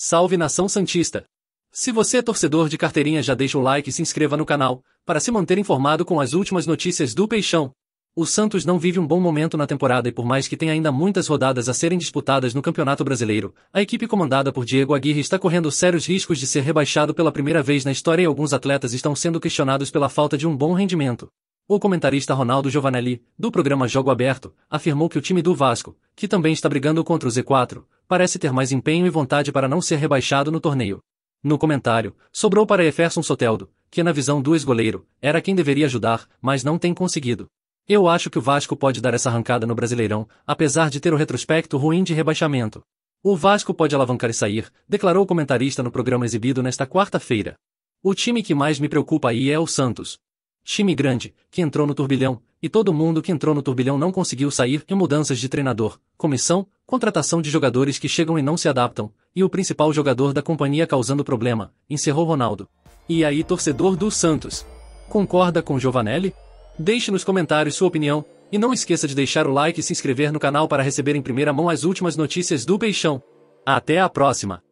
Salve nação santista! Se você é torcedor de carteirinha já deixa o like e se inscreva no canal, para se manter informado com as últimas notícias do Peixão. O Santos não vive um bom momento na temporada e por mais que tenha ainda muitas rodadas a serem disputadas no Campeonato Brasileiro, a equipe comandada por Diego Aguirre está correndo sérios riscos de ser rebaixado pela primeira vez na história e alguns atletas estão sendo questionados pela falta de um bom rendimento. O comentarista Ronaldo Giovanelli, do programa Jogo Aberto, afirmou que o time do Vasco, que também está brigando contra o Z4, parece ter mais empenho e vontade para não ser rebaixado no torneio. No comentário, sobrou para Eferson Soteldo, que na visão do ex-goleiro, era quem deveria ajudar, mas não tem conseguido. Eu acho que o Vasco pode dar essa arrancada no Brasileirão, apesar de ter o retrospecto ruim de rebaixamento. O Vasco pode alavancar e sair, declarou o comentarista no programa exibido nesta quarta-feira. O time que mais me preocupa aí é o Santos, Time grande, que entrou no turbilhão, e todo mundo que entrou no turbilhão não conseguiu sair, e mudanças de treinador, comissão, contratação de jogadores que chegam e não se adaptam, e o principal jogador da companhia causando problema, encerrou Ronaldo. E aí, torcedor do Santos? Concorda com Giovanelli? Deixe nos comentários sua opinião, e não esqueça de deixar o like e se inscrever no canal para receber em primeira mão as últimas notícias do Peixão. Até a próxima!